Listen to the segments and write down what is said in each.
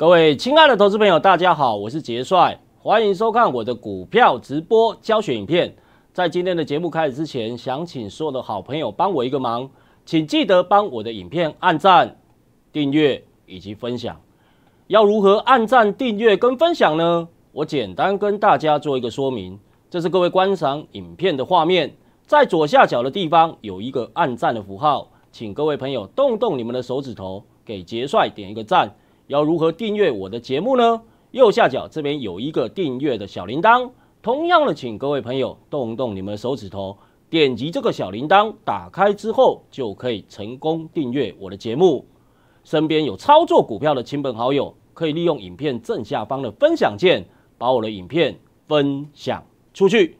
各位亲爱的投资朋友，大家好，我是杰帅，欢迎收看我的股票直播教学影片。在今天的节目开始之前，想请所有的好朋友帮我一个忙，请记得帮我的影片按赞、订阅以及分享。要如何按赞、订阅跟分享呢？我简单跟大家做一个说明。这是各位观赏影片的画面，在左下角的地方有一个按赞的符号，请各位朋友动动你们的手指头，给杰帅点一个赞。要如何订阅我的节目呢？右下角这边有一个订阅的小铃铛，同样的，请各位朋友动动你们手指头，点击这个小铃铛，打开之后就可以成功订阅我的节目。身边有操作股票的亲朋好友，可以利用影片正下方的分享键，把我的影片分享出去。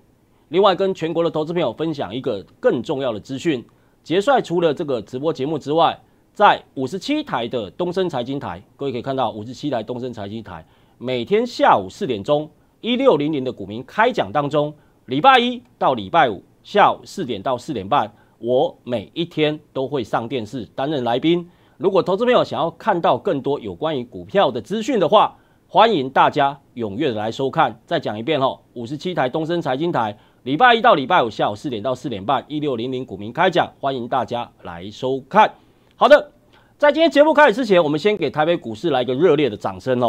另外，跟全国的投资朋友分享一个更重要的资讯：杰帅除了这个直播节目之外，在五十七台的东森财经台，各位可以看到五十七台东森财经台每天下午四点钟一六零零的股民开讲当中，礼拜一到礼拜五下午四点到四点半，我每一天都会上电视担任来宾。如果投资朋友想要看到更多有关于股票的资讯的话，欢迎大家踊跃的来收看。再讲一遍哦，五十七台东森财经台，礼拜一到礼拜五下午四点到四点半一六零零股民开讲，欢迎大家来收看。好的，在今天节目开始之前，我们先给台北股市来一个热烈的掌声哦。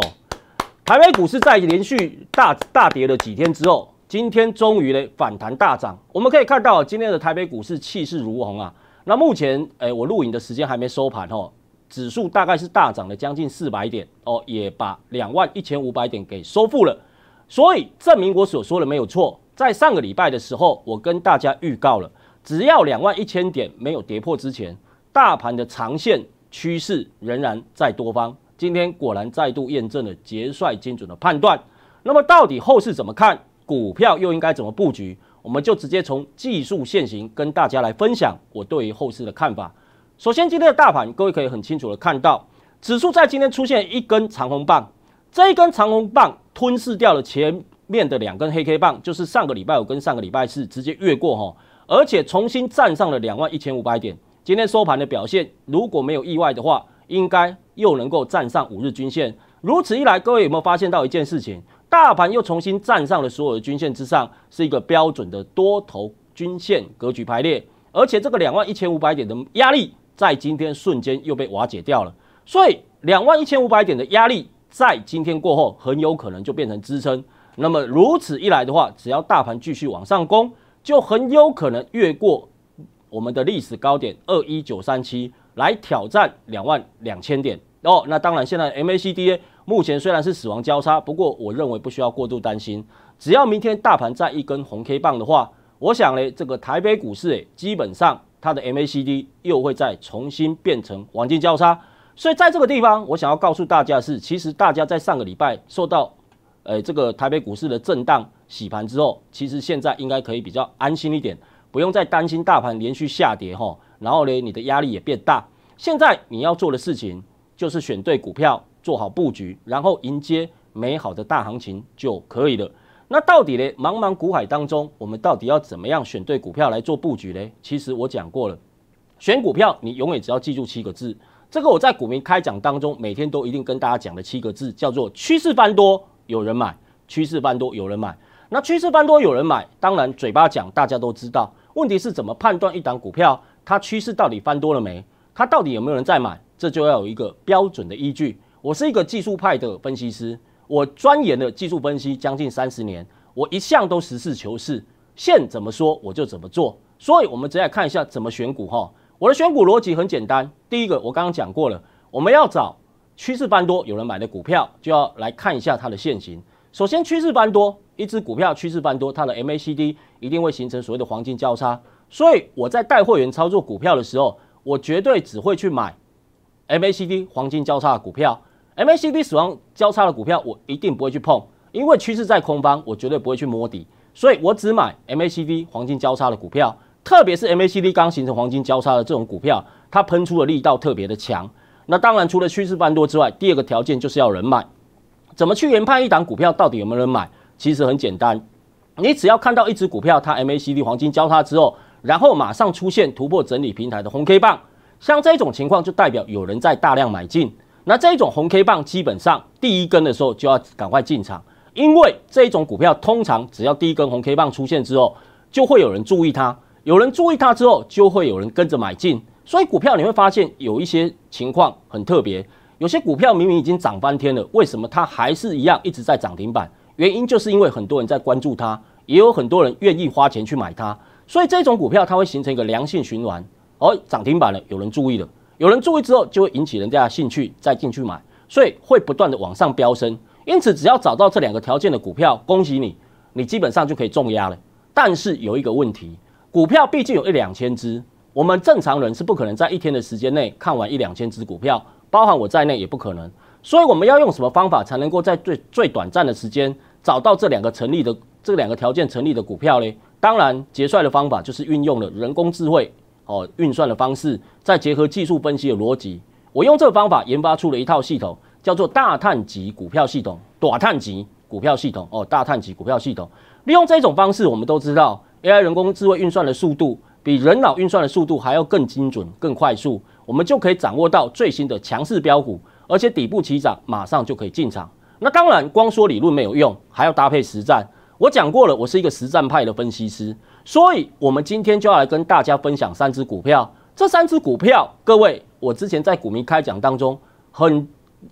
台北股市在连续大大跌了几天之后，今天终于呢反弹大涨。我们可以看到今天的台北股市气势如虹啊。那目前，哎，我录影的时间还没收盘哦，指数大概是大涨了将近四百点哦，也把两万一千五百点给收复了。所以证明我所说的没有错。在上个礼拜的时候，我跟大家预告了，只要两万一千点没有跌破之前。大盘的长线趋势仍然在多方，今天果然再度验证了杰帅精准的判断。那么，到底后市怎么看？股票又应该怎么布局？我们就直接从技术线型跟大家来分享我对于后市的看法。首先，今天的大盘，各位可以很清楚的看到，指数在今天出现一根长红棒，这一根长红棒吞噬掉了前面的两根黑 K 棒，就是上个礼拜五跟上个礼拜四直接越过哈，而且重新站上了两万一千五百点。今天收盘的表现，如果没有意外的话，应该又能够站上五日均线。如此一来，各位有没有发现到一件事情？大盘又重新站上了所有的均线之上，是一个标准的多头均线格局排列。而且这个两万一千五百点的压力，在今天瞬间又被瓦解掉了。所以，两万一千五百点的压力在今天过后，很有可能就变成支撑。那么如此一来的话，只要大盘继续往上攻，就很有可能越过。我们的历史高点二一九三七来挑战两万两千点哦，那当然，现在 MACD 目前虽然是死亡交叉，不过我认为不需要过度担心。只要明天大盘再一根红 K 棒的话，我想呢，这个台北股市诶，基本上它的 MACD 又会再重新变成黄金交叉。所以在这个地方，我想要告诉大家是，其实大家在上个礼拜受到诶这个台北股市的震荡洗盘之后，其实现在应该可以比较安心一点。不用再担心大盘连续下跌哈，然后呢，你的压力也变大。现在你要做的事情就是选对股票，做好布局，然后迎接美好的大行情就可以了。那到底呢？茫茫股海当中，我们到底要怎么样选对股票来做布局呢？其实我讲过了，选股票你永远只要记住七个字，这个我在股民开讲当中每天都一定跟大家讲的七个字叫做趋势翻多有人买，趋势翻多有人买。那趋势翻多有人买，当然嘴巴讲大家都知道。问题是怎么判断一档股票，它趋势到底翻多了没？它到底有没有人在买？这就要有一个标准的依据。我是一个技术派的分析师，我钻研了技术分析将近三十年，我一向都实事求是，现怎么说我就怎么做。所以，我们接下来看一下怎么选股哈。我的选股逻辑很简单，第一个我刚刚讲过了，我们要找趋势翻多有人买的股票，就要来看一下它的现行。首先，趋势翻多。一只股票趋势翻多，它的 MACD 一定会形成所谓的黄金交叉。所以我在带会员操作股票的时候，我绝对只会去买 MACD 黄金交叉的股票，MACD 死亡交叉的股票我一定不会去碰，因为趋势在空方，我绝对不会去摸底。所以我只买 MACD 黄金交叉的股票，特别是 MACD 刚形成黄金交叉的这种股票，它喷出的力道特别的强。那当然，除了趋势翻多之外，第二个条件就是要人买。怎么去研判一档股票到底有没有人买？其实很简单，你只要看到一只股票，它 MACD 黄金交叉之后，然后马上出现突破整理平台的红 K 棒，像这种情况就代表有人在大量买进。那这种红 K 棒基本上第一根的时候就要赶快进场，因为这种股票通常只要第一根红 K 棒出现之后，就会有人注意它，有人注意它之后，就会有人跟着买进。所以股票你会发现有一些情况很特别，有些股票明明已经涨翻天了，为什么它还是一样一直在涨停板？原因就是因为很多人在关注它，也有很多人愿意花钱去买它，所以这种股票它会形成一个良性循环。而涨停板了，有人注意了，有人注意之后就会引起人家的兴趣，再进去买，所以会不断的往上飙升。因此，只要找到这两个条件的股票，恭喜你，你基本上就可以重压了。但是有一个问题，股票毕竟有一两千只，我们正常人是不可能在一天的时间内看完一两千只股票，包含我在内也不可能。所以我们要用什么方法才能够在最最短暂的时间找到这两个成立的这两个条件成立的股票呢？当然，结算的方法就是运用了人工智慧哦运算的方式，再结合技术分析的逻辑。我用这个方法研发出了一套系统，叫做大碳级股票系统、短碳级股票系统哦、大碳级股票系统。利用这种方式，我们都知道 AI 人工智慧运算的速度比人脑运算的速度还要更精准、更快速，我们就可以掌握到最新的强势标股。而且底部起涨，马上就可以进场。那当然，光说理论没有用，还要搭配实战。我讲过了，我是一个实战派的分析师，所以我们今天就要来跟大家分享三只股票。这三只股票，各位，我之前在股民开讲当中很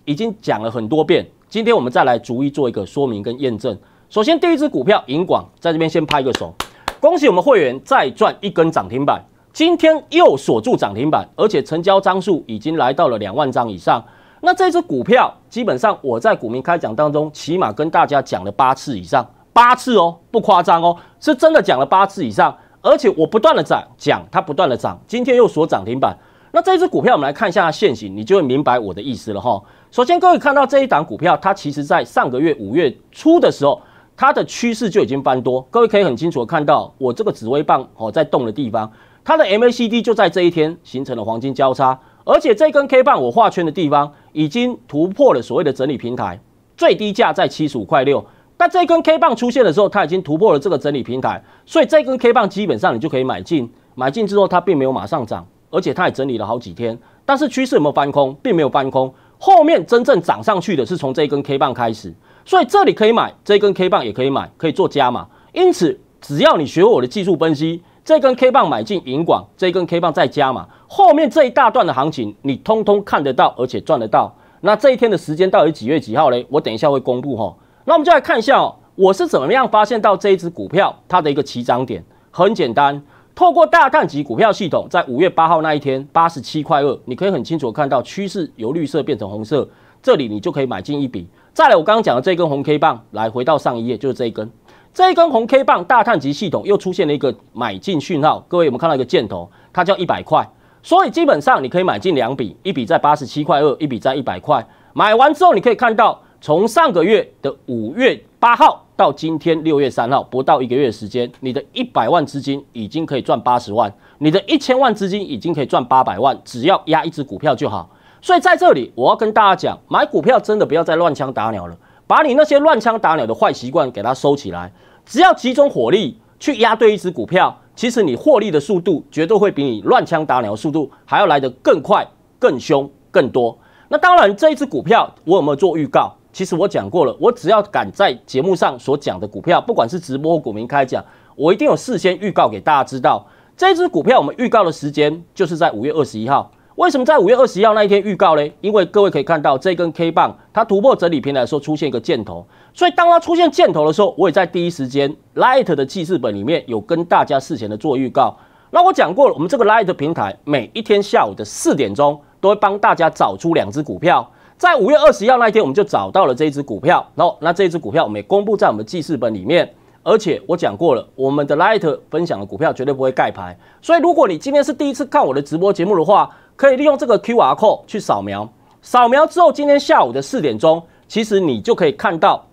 已经讲了很多遍，今天我们再来逐一做一个说明跟验证。首先，第一只股票银广，在这边先拍个手，恭喜我们会员再赚一根涨停板，今天又锁住涨停板，而且成交张数已经来到了两万张以上。那这只股票基本上我在股民开讲当中，起码跟大家讲了八次以上，八次哦，不夸张哦，是真的讲了八次以上，而且我不断的涨讲它不断的涨，今天又锁涨停板。那这只股票我们来看一下它现形，你就会明白我的意思了哈。首先各位看到这一档股票，它其实在上个月五月初的时候，它的趋势就已经翻多，各位可以很清楚的看到我这个紫微棒哦在动的地方，它的 MACD 就在这一天形成了黄金交叉，而且这根 K 棒我画圈的地方。已经突破了所谓的整理平台，最低价在七十五块六。那这根 K 棒出现的时候，它已经突破了这个整理平台，所以这根 K 棒基本上你就可以买进。买进之后，它并没有马上涨，而且它也整理了好几天。但是趋势有没有翻空，并没有翻空。后面真正涨上去的是从这根 K 棒开始，所以这里可以买，这根 K 棒也可以买，可以做加码。因此，只要你学会我的技术分析。这根 K 棒买进银广，这根 K 棒再加嘛，后面这一大段的行情你通通看得到，而且赚得到。那这一天的时间到底几月几号嘞？我等一下会公布哈。那我们就来看一下，哦，我是怎么样发现到这一只股票它的一个起涨点。很简单，透过大干级股票系统，在五月八号那一天，八十七块二，你可以很清楚看到趋势由绿色变成红色，这里你就可以买进一笔。再来，我刚刚讲的这根红 K 棒，来回到上一页，就是这一根。这一根红 K 棒，大碳极系统又出现了一个买进讯号。各位，有没有看到一个箭头，它叫一百块，所以基本上你可以买进两笔，一笔在八十七块二，一笔在一百块。买完之后，你可以看到，从上个月的五月八号到今天六月三号，不到一个月时间，你的一百万资金已经可以赚八十万，你的一千万资金已经可以赚八百万，只要压一只股票就好。所以在这里，我要跟大家讲，买股票真的不要再乱枪打鸟了。把你那些乱枪打鸟的坏习惯给它收起来，只要集中火力去压对一只股票，其实你获利的速度绝对会比你乱枪打鸟速度还要来得更快、更凶、更多。那当然，这一只股票我有没有做预告？其实我讲过了，我只要敢在节目上所讲的股票，不管是直播或股民开讲，我一定有事先预告给大家知道。这只股票我们预告的时间就是在五月二十一号。为什么在五月二十一号那一天预告呢？因为各位可以看到这根 K 棒，它突破整理平台，候出现一个箭头。所以当它出现箭头的时候，我也在第一时间 Light 的记事本里面有跟大家事前的做预告。那我讲过了，我们这个 Light 平台每一天下午的四点钟都会帮大家找出两只股票，在五月二十一号那一天我们就找到了这只股票。然后那这只股票我也公布在我们的记事本里面，而且我讲过了，我们的 Light 分享的股票绝对不会盖牌。所以如果你今天是第一次看我的直播节目的话，可以利用这个 Q R code 去扫描，扫描之后，今天下午的四点钟，其实你就可以看到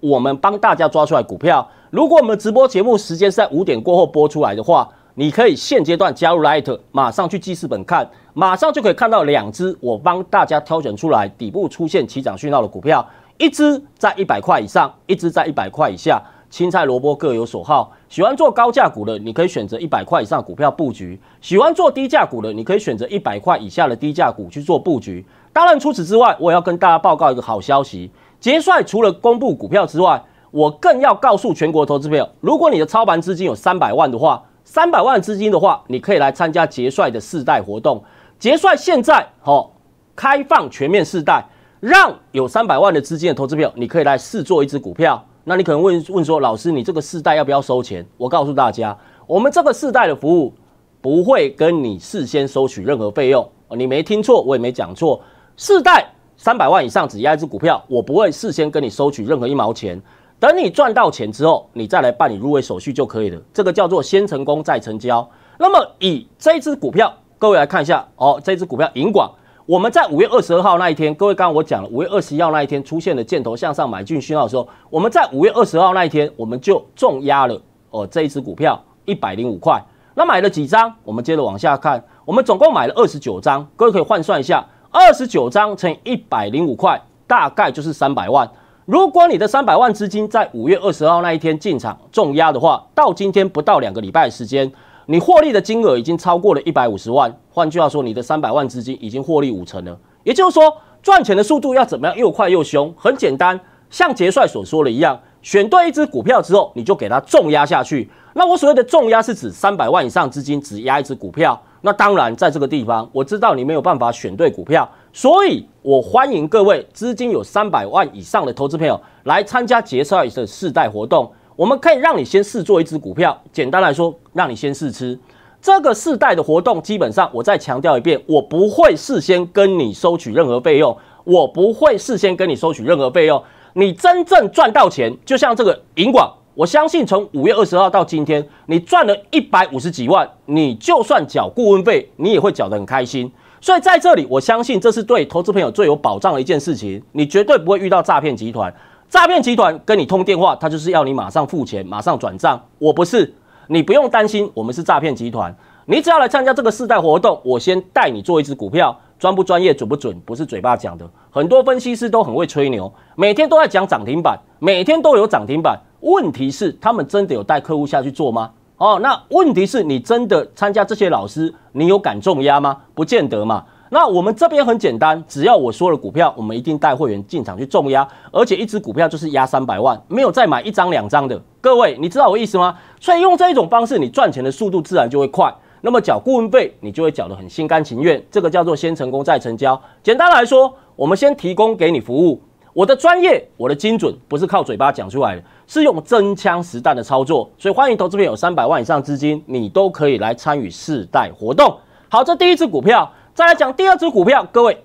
我们帮大家抓出来股票。如果我们直播节目时间是在五点过后播出来的话，你可以现阶段加入 Light，马上去记事本看，马上就可以看到两只我帮大家挑选出来底部出现起涨讯号的股票，一只在一百块以上，一只在一百块以下。青菜萝卜各有所好，喜欢做高价股的，你可以选择一百块以上股票布局；喜欢做低价股的，你可以选择一百块以下的低价股去做布局。当然，除此之外，我也要跟大家报告一个好消息：杰帅除了公布股票之外，我更要告诉全国投资票，如果你的操盘资金有三百万的话，三百万资金的话，你可以来参加杰帅的试贷活动。杰帅现在哦开放全面试贷，让有三百万的资金的投资票，你可以来试做一只股票。那你可能问问说，老师，你这个试代要不要收钱？我告诉大家，我们这个试代的服务不会跟你事先收取任何费用。你没听错，我也没讲错。试代三百万以上只押一只股票，我不会事先跟你收取任何一毛钱。等你赚到钱之后，你再来办理入位手续就可以了。这个叫做先成功再成交。那么以这只股票，各位来看一下哦，这只股票银广。我们在五月二十二号那一天，各位，刚刚我讲了，五月二十一号那一天出现了箭头向上买进讯号的时候，我们在五月二十号那一天，我们就重压了哦这一只股票一百零五块，那买了几张？我们接着往下看，我们总共买了二十九张，各位可以换算一下，二十九张乘一百零五块，大概就是三百万。如果你的三百万资金在五月二十号那一天进场重压的话，到今天不到两个礼拜时间。你获利的金额已经超过了一百五十万，换句话说，你的三百万资金已经获利五成了。也就是说，赚钱的速度要怎么样？又快又凶。很简单，像杰帅所说的一样，选对一只股票之后，你就给它重压下去。那我所谓的重压是指三百万以上资金只压一只股票。那当然，在这个地方，我知道你没有办法选对股票，所以我欢迎各位资金有三百万以上的投资朋友来参加杰帅的试戴活动。我们可以让你先试做一只股票，简单来说，让你先试吃这个试代的活动。基本上，我再强调一遍，我不会事先跟你收取任何费用，我不会事先跟你收取任何费用。你真正赚到钱，就像这个银广，我相信从五月二十号到今天，你赚了一百五十几万，你就算缴顾问费，你也会缴得很开心。所以在这里，我相信这是对投资朋友最有保障的一件事情，你绝对不会遇到诈骗集团。诈骗集团跟你通电话，他就是要你马上付钱，马上转账。我不是，你不用担心，我们是诈骗集团。你只要来参加这个试戴活动，我先带你做一只股票，专不专业、准不准，不是嘴巴讲的。很多分析师都很会吹牛，每天都在讲涨停板，每天都有涨停板。问题是，他们真的有带客户下去做吗？哦，那问题是，你真的参加这些老师，你有敢重压吗？不见得嘛。那我们这边很简单，只要我说了股票，我们一定带会员进场去重压，而且一只股票就是压三百万，没有再买一张两张的。各位，你知道我意思吗？所以用这一种方式，你赚钱的速度自然就会快。那么缴顾问费，你就会缴得很心甘情愿。这个叫做先成功再成交。简单来说，我们先提供给你服务，我的专业，我的精准，不是靠嘴巴讲出来的，是用真枪实弹的操作。所以欢迎投资，这边有三百万以上资金，你都可以来参与试贷活动。好，这第一支股票。再来讲第二只股票，各位，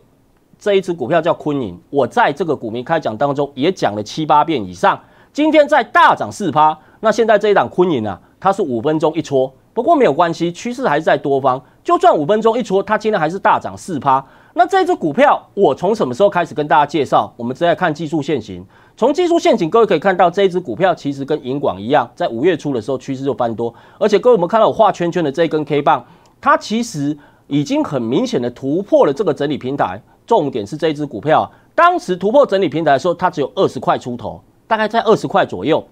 这一只股票叫昆银，我在这个股民开讲当中也讲了七八遍以上。今天在大涨四趴，那现在这一档昆银啊，它是五分钟一搓，不过没有关系，趋势还是在多方，就算五分钟一搓，它今天还是大涨四趴。那这只股票，我从什么时候开始跟大家介绍？我们正在看技术线型。从技术线型，各位可以看到这一只股票其实跟银广一样，在五月初的时候趋势就翻多，而且各位我们看到我画圈圈的这一根 K 棒，它其实。已经很明显的突破了这个整理平台，重点是这一只股票啊。当时突破整理平台的时候，它只有二十块出头，大概在二十块左右。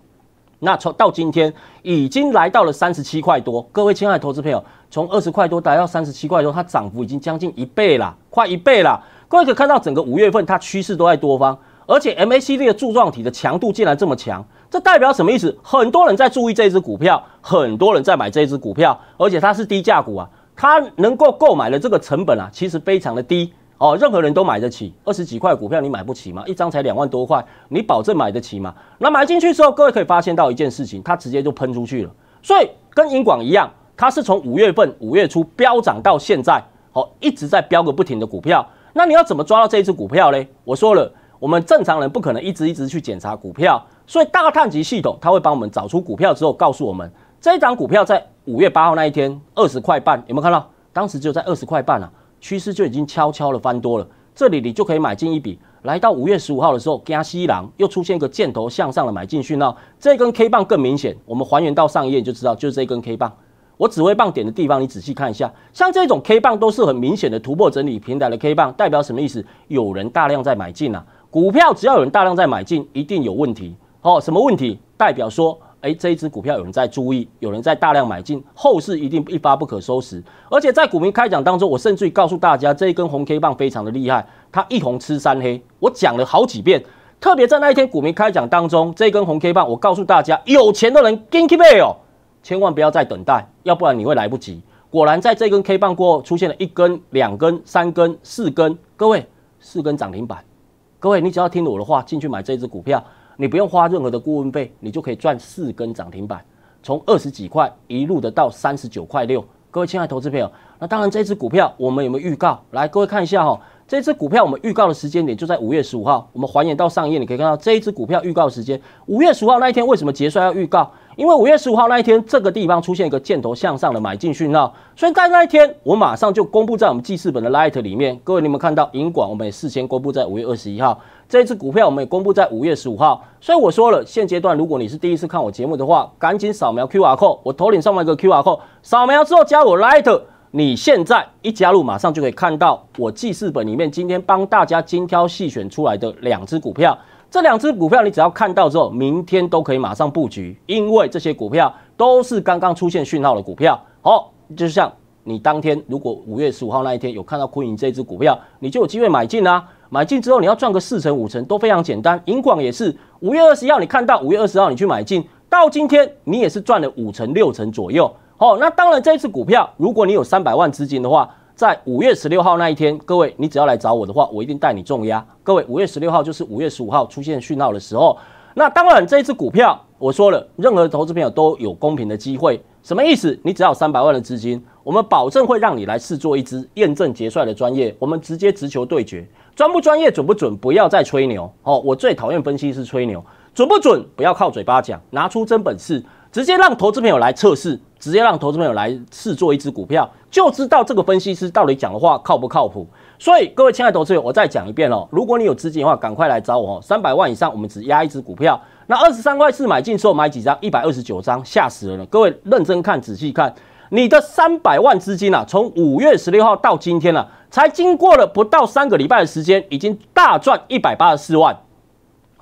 那从到今天，已经来到了三十七块多。各位亲爱的投资朋友，从二十块多达到三十七块多，它涨幅已经将近一倍了，快一倍了。各位可以看到，整个五月份它趋势都在多方，而且 MACD 的柱状体的强度竟然这么强，这代表什么意思？很多人在注意这只股票，很多人在买这只股票，而且它是低价股啊。他能够购买的这个成本啊，其实非常的低哦，任何人都买得起。二十几块股票你买不起吗？一张才两万多块，你保证买得起吗？那买进去之后，各位可以发现到一件事情，它直接就喷出去了。所以跟英广一样，它是从五月份五月初飙涨到现在，哦，一直在飙个不停的股票。那你要怎么抓到这一只股票嘞？我说了，我们正常人不可能一直一直去检查股票，所以大探级系统它会帮我们找出股票之后，告诉我们这一张股票在。五月八号那一天，二十块半有没有看到？当时就在二十块半了，趋势就已经悄悄的翻多了。这里你就可以买进一笔。来到五月十五号的时候，加西郎又出现一个箭头向上的买进讯号，这根 K 棒更明显。我们还原到上一页就知道，就是这根 K 棒。我指挥棒点的地方，你仔细看一下，像这种 K 棒都是很明显的突破整理平台的 K 棒，代表什么意思？有人大量在买进啊？股票只要有人大量在买进，一定有问题。好，什么问题？代表说。哎，这一只股票有人在注意，有人在大量买进，后市一定一发不可收拾。而且在股民开讲当中，我甚至于告诉大家，这一根红 K 棒非常的厉害，它一红吃三黑，我讲了好几遍。特别在那一天股民开讲当中，这一根红 K 棒，我告诉大家，有钱的人 g n k b a 来哦，千万不要再等待，要不然你会来不及。果然在这根 K 棒过后，出现了一根、两根、三根、四根，各位四根涨停板。各位，你只要听了我的话，进去买这支只股票。你不用花任何的顾问费，你就可以赚四根涨停板，从二十几块一路的到三十九块六。各位亲爱的投资朋友，那当然这只股票我们有没有预告？来，各位看一下哈。这只股票我们预告的时间点就在五月十五号，我们还原到上一页，你可以看到这一只股票预告时间，五月十五号那一天为什么结算要预告？因为五月十五号那一天这个地方出现一个箭头向上的买进讯号，所以在那一天我马上就公布在我们记事本的 Light 里面。各位你们看到银广，我们也事先公布在五月二十一号，这一只股票我们也公布在五月十五号。所以我说了，现阶段如果你是第一次看我节目的话，赶紧扫描 QR code，我头顶上面一个 QR code，扫描之后加我 Light。你现在一加入，马上就可以看到我记事本里面今天帮大家精挑细选出来的两只股票。这两只股票你只要看到之后，明天都可以马上布局，因为这些股票都是刚刚出现讯号的股票。好，就像你当天如果五月十五号那一天有看到昆银这只股票，你就有机会买进啦。买进之后你要赚个四成五成都非常简单。银广也是五月二十号你看到，五月二十号你去买进，到今天你也是赚了五成六成左右。哦，那当然，这一次股票，如果你有三百万资金的话，在五月十六号那一天，各位，你只要来找我的话，我一定带你重压。各位，五月十六号就是五月十五号出现讯号的时候。那当然，这一次股票，我说了，任何投资朋友都有公平的机会。什么意思？你只要有三百万的资金，我们保证会让你来试做一支验证结算的专业。我们直接直球对决，专不专业，准不准？不要再吹牛哦！我最讨厌分析师吹牛，准不准？不要靠嘴巴讲，拿出真本事。直接让投资朋友来测试，直接让投资朋友来试做一只股票，就知道这个分析师到底讲的话靠不靠谱。所以，各位亲爱的投资友，我再讲一遍哦，如果你有资金的话，赶快来找我哦，三百万以上，我们只押一只股票。那二十三块四买进时候买几张？一百二十九张，吓死人了！各位认真看，仔细看，你的三百万资金啊，从五月十六号到今天了，才经过了不到三个礼拜的时间，已经大赚一百八十四万。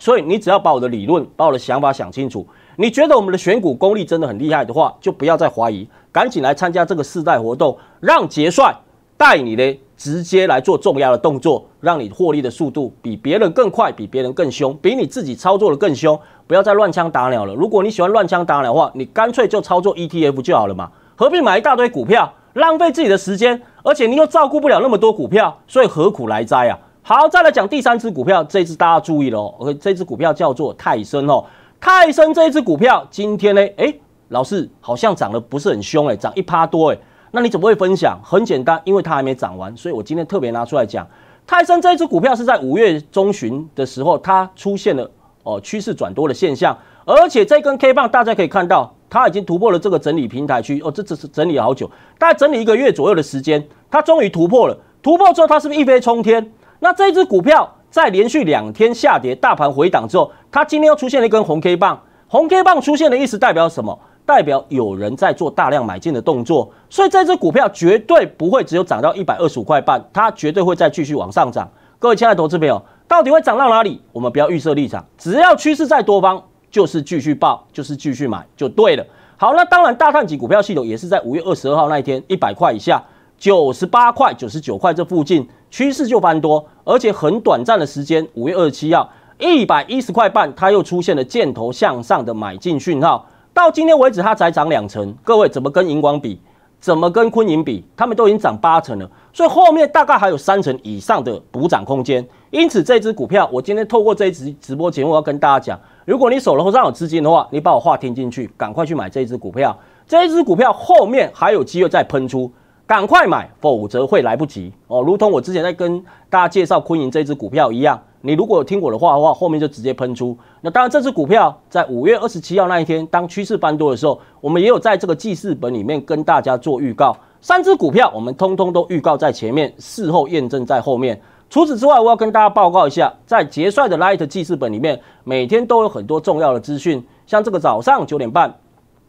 所以你只要把我的理论，把我的想法想清楚。你觉得我们的选股功力真的很厉害的话，就不要再怀疑，赶紧来参加这个四代活动，让杰帅带你呢直接来做重要的动作，让你获利的速度比别人更快，比别人更凶，比你自己操作的更凶。不要再乱枪打鸟了。如果你喜欢乱枪打鸟的话，你干脆就操作 ETF 就好了嘛，何必买一大堆股票，浪费自己的时间？而且你又照顾不了那么多股票，所以何苦来哉啊？好，再来讲第三只股票，这只大家注意了哦。OK，这只股票叫做泰森哦。泰森这一只股票，今天呢，哎，老师好像涨得不是很凶哎，涨一趴多哎。那你怎么会分享？很简单，因为它还没涨完，所以我今天特别拿出来讲。泰森这一只股票是在五月中旬的时候，它出现了哦趋势转多的现象，而且这根 K 棒大家可以看到，它已经突破了这个整理平台区哦。这只是整理了好久，大概整理一个月左右的时间，它终于突破了。突破之后，它是不是一飞冲天？那这只股票在连续两天下跌、大盘回档之后，它今天又出现了一根红 K 棒。红 K 棒出现的意思代表什么？代表有人在做大量买进的动作。所以这只股票绝对不会只有涨到一百二十五块半，它绝对会再继续往上涨。各位亲爱的投资朋友，到底会涨到哪里？我们不要预设立场，只要趋势在多方，就是继续报，就是继续买，就对了。好，那当然，大探基股票系统也是在五月二十二号那一天，一百块以下，九十八块、九十九块这附近。趋势就翻多，而且很短暂的时间，五月二十七号一百一十块半，它又出现了箭头向上的买进讯号。到今天为止，它才涨两成。各位怎么跟银光比？怎么跟昆银比？他们都已经涨八成了，所以后面大概还有三成以上的补涨空间。因此，这只股票，我今天透过这一直直播节目，我要跟大家讲：如果你手头上有资金的话，你把我话听进去，赶快去买这只股票。这只股票后面还有机会再喷出。赶快买，否则会来不及哦。如同我之前在跟大家介绍昆盈这只股票一样，你如果有听我的话的话，后面就直接喷出。那当然，这只股票在五月二十七号那一天，当趋势翻多的时候，我们也有在这个记事本里面跟大家做预告。三只股票，我们通通都预告在前面，事后验证在后面。除此之外，我要跟大家报告一下，在杰帅的 Light 记事本里面，每天都有很多重要的资讯，像这个早上九点半。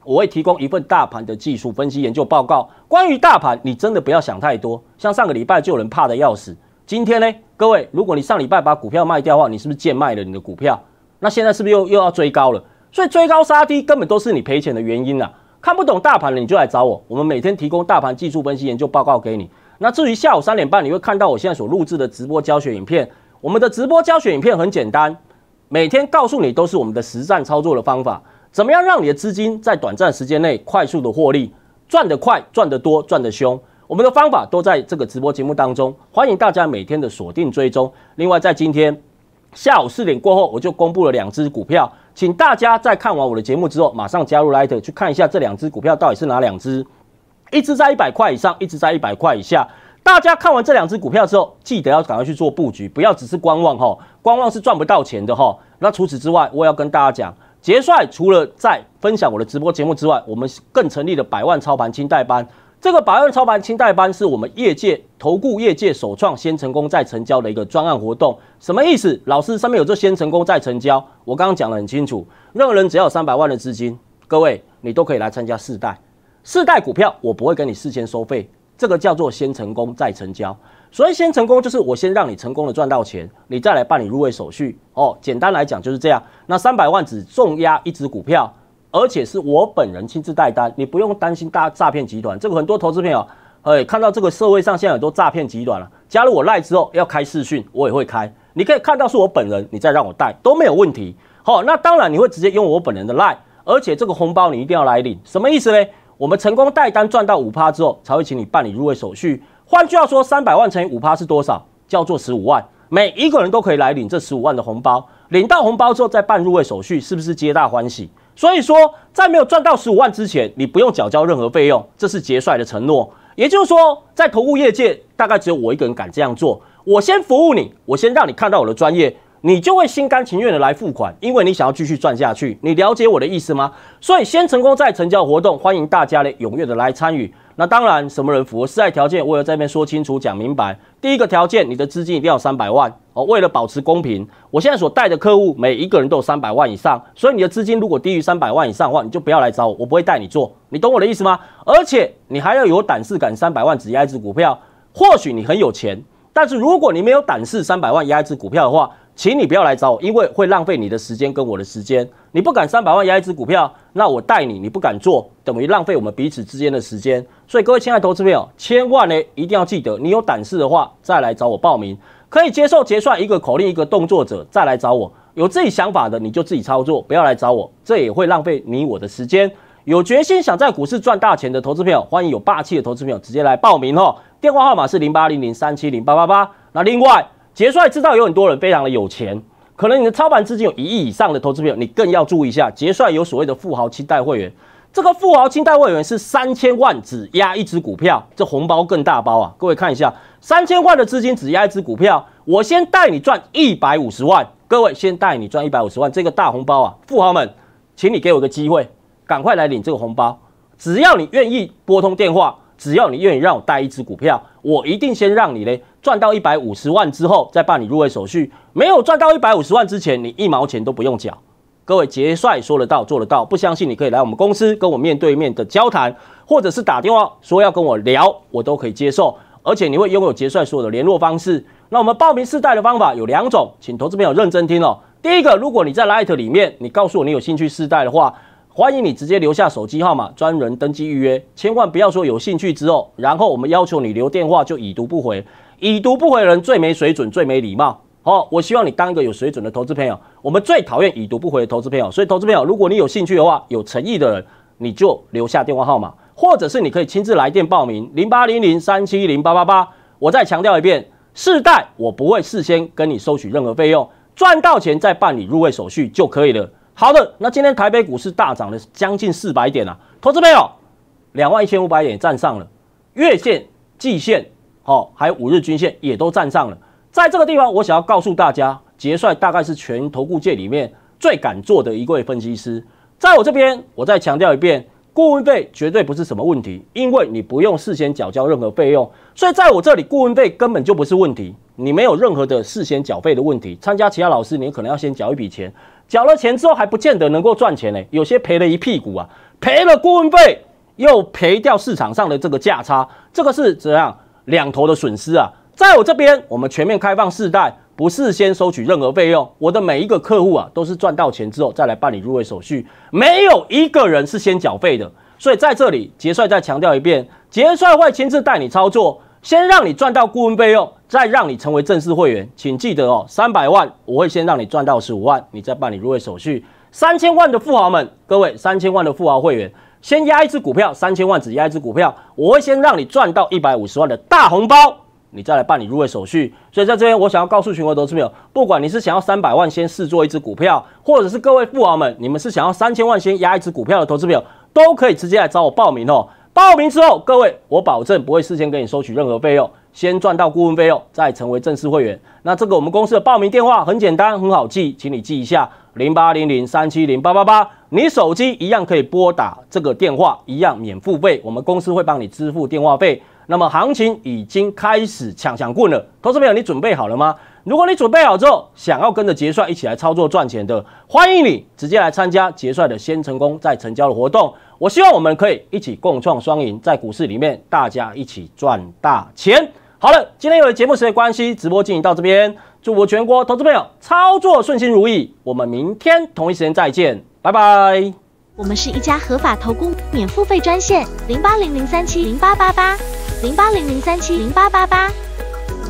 我会提供一份大盘的技术分析研究报告。关于大盘，你真的不要想太多。像上个礼拜就有人怕的要死。今天呢，各位，如果你上礼拜把股票卖掉的话，你是不是贱卖了你的股票？那现在是不是又又要追高了？所以追高杀低根本都是你赔钱的原因啊！看不懂大盘了，你就来找我。我们每天提供大盘技术分析研究报告给你。那至于下午三点半，你会看到我现在所录制的直播教学影片。我们的直播教学影片很简单，每天告诉你都是我们的实战操作的方法。怎么样让你的资金在短暂时间内快速的获利，赚得快、赚得多、赚得凶？我们的方法都在这个直播节目当中，欢迎大家每天的锁定追踪。另外，在今天下午四点过后，我就公布了两只股票，请大家在看完我的节目之后，马上加入来特去看一下这两只股票到底是哪两只，一只在一百块以上，一只在一百块以下。大家看完这两只股票之后，记得要赶快去做布局，不要只是观望哈，观望是赚不到钱的哈。那除此之外，我也要跟大家讲。杰帅除了在分享我的直播节目之外，我们更成立了百万操盘清代班。这个百万操盘清代班是我们业界投顾业界首创“先成功再成交”的一个专案活动。什么意思？老师上面有这先成功再成交”，我刚刚讲的很清楚。任何人只要有三百万的资金，各位你都可以来参加试代。试代股票我不会跟你事先收费，这个叫做“先成功再成交”。所以先成功就是我先让你成功的赚到钱，你再来办理入位手续哦。简单来讲就是这样。那三百万只重压一只股票，而且是我本人亲自带单，你不用担心大诈骗集团。这个很多投资朋友，哎，看到这个社会上现在很多诈骗集团了。加入我赖之后要开视讯，我也会开，你可以看到是我本人，你再让我带都没有问题。好，那当然你会直接用我本人的赖，而且这个红包你一定要来领。什么意思呢？我们成功带单赚到五趴之后，才会请你办理入位手续。换句话说，三百万乘以五趴是多少？叫做十五万。每一个人都可以来领这十五万的红包。领到红包之后再办入会手续，是不是皆大欢喜？所以说，在没有赚到十五万之前，你不用缴交任何费用，这是结帅的承诺。也就是说，在投顾业界，大概只有我一个人敢这样做。我先服务你，我先让你看到我的专业。你就会心甘情愿的来付款，因为你想要继续赚下去。你了解我的意思吗？所以先成功再成交活动，欢迎大家呢踊跃的来参与。那当然，什么人符合四爱条件，我也在这边说清楚讲明白。第一个条件，你的资金一定要三百万哦。为了保持公平，我现在所带的客户每一个人都有三百万以上。所以你的资金如果低于三百万以上的话，你就不要来找我，我不会带你做。你懂我的意思吗？而且你还要有胆识，敢三百万只压一只股票。或许你很有钱，但是如果你没有胆识，三百万压一只股票的话。请你不要来找我，因为会浪费你的时间跟我的时间。你不敢三百万押一只股票，那我带你，你不敢做，等于浪费我们彼此之间的时间。所以各位亲爱的投资朋友，千万呢一定要记得，你有胆识的话再来找我报名，可以接受结算一个口令一个动作者再来找我。有自己想法的你就自己操作，不要来找我，这也会浪费你我的时间。有决心想在股市赚大钱的投资友，欢迎有霸气的投资友直接来报名哦。电话号码是零八零零三七零八八八。那另外。杰帅知道有很多人非常的有钱，可能你的操盘资金有一亿以上的投资朋友，你更要注意一下。杰帅有所谓的富豪亲代会员，这个富豪亲代会员是三千万只压一只股票，这红包更大包啊！各位看一下，三千万的资金只压一只股票，我先带你赚一百五十万。各位先带你赚一百五十万，这个大红包啊！富豪们，请你给我个机会，赶快来领这个红包。只要你愿意拨通电话，只要你愿意让我带一只股票，我一定先让你嘞。赚到一百五十万之后再办理入会手续，没有赚到一百五十万之前，你一毛钱都不用缴。各位杰帅说得到做得到，不相信你可以来我们公司跟我面对面的交谈，或者是打电话说要跟我聊，我都可以接受。而且你会拥有杰帅所有的联络方式。那我们报名试戴的方法有两种，请投资朋友认真听哦。第一个，如果你在 Light 里面，你告诉我你有兴趣试戴的话，欢迎你直接留下手机号码，专人登记预约，千万不要说有兴趣之后，然后我们要求你留电话就已读不回。已读不回人最没水准，最没礼貌。好，我希望你当一个有水准的投资朋友。我们最讨厌已读不回的投资朋友。所以，投资朋友，如果你有兴趣的话，有诚意的人，你就留下电话号码，或者是你可以亲自来电报名，零八零零三七零八八八。我再强调一遍，试戴我不会事先跟你收取任何费用，赚到钱再办理入位手续就可以了。好的，那今天台北股市大涨了将近四百点啊，投资朋友，两万一千五百点站上了月线、季线。哦，还有五日均线也都站上了，在这个地方，我想要告诉大家，杰帅大概是全投顾界里面最敢做的一位分析师。在我这边，我再强调一遍，顾问费绝对不是什么问题，因为你不用事先缴交任何费用，所以在我这里，顾问费根本就不是问题，你没有任何的事先缴费的问题。参加其他老师，你可能要先缴一笔钱，缴了钱之后还不见得能够赚钱呢。有些赔了一屁股啊，赔了顾问费，又赔掉市场上的这个价差，这个是怎样？两头的损失啊，在我这边，我们全面开放试贷，不事先收取任何费用。我的每一个客户啊，都是赚到钱之后再来办理入会手续，没有一个人是先缴费的。所以在这里，杰帅再强调一遍，杰帅会亲自带你操作，先让你赚到顾问费用，再让你成为正式会员。请记得哦，三百万我会先让你赚到十五万，你再办理入会手续。三千万的富豪们，各位三千万的富豪会员。先押一只股票，三千万只押一只股票，我会先让你赚到一百五十万的大红包，你再来办理入位手续。所以在这边，我想要告诉全国的投资朋友，不管你是想要三百万先试做一只股票，或者是各位富豪们，你们是想要三千万先押一只股票的投资朋友，都可以直接来找我报名哦。报名之后，各位，我保证不会事先跟你收取任何费用，先赚到顾问费用，再成为正式会员。那这个我们公司的报名电话很简单，很好记，请你记一下零八零零三七零八八八。你手机一样可以拨打这个电话，一样免付费，我们公司会帮你支付电话费。那么行情已经开始抢抢棍了，投资朋友，你准备好了吗？如果你准备好之后，想要跟着杰帅一起来操作赚钱的，欢迎你直接来参加杰帅的先成功再成交的活动。我希望我们可以一起共创双赢，在股市里面大家一起赚大钱。好了，今天因为节目时间关系，直播进行到这边。祝福全国投资朋友操作顺心如意，我们明天同一时间再见，拜拜。我们是一家合法投顾免付费专线，零八零零三七零八八八零八零零三七零八八八。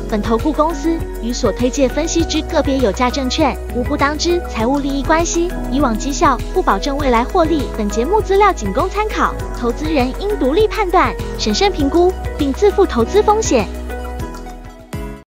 本投顾公司与所推介分析之个别有价证券无不当之财务利益关系，以往绩效不保证未来获利。本节目资料仅供参考，投资人应独立判断、审慎评估，并自负投资风险。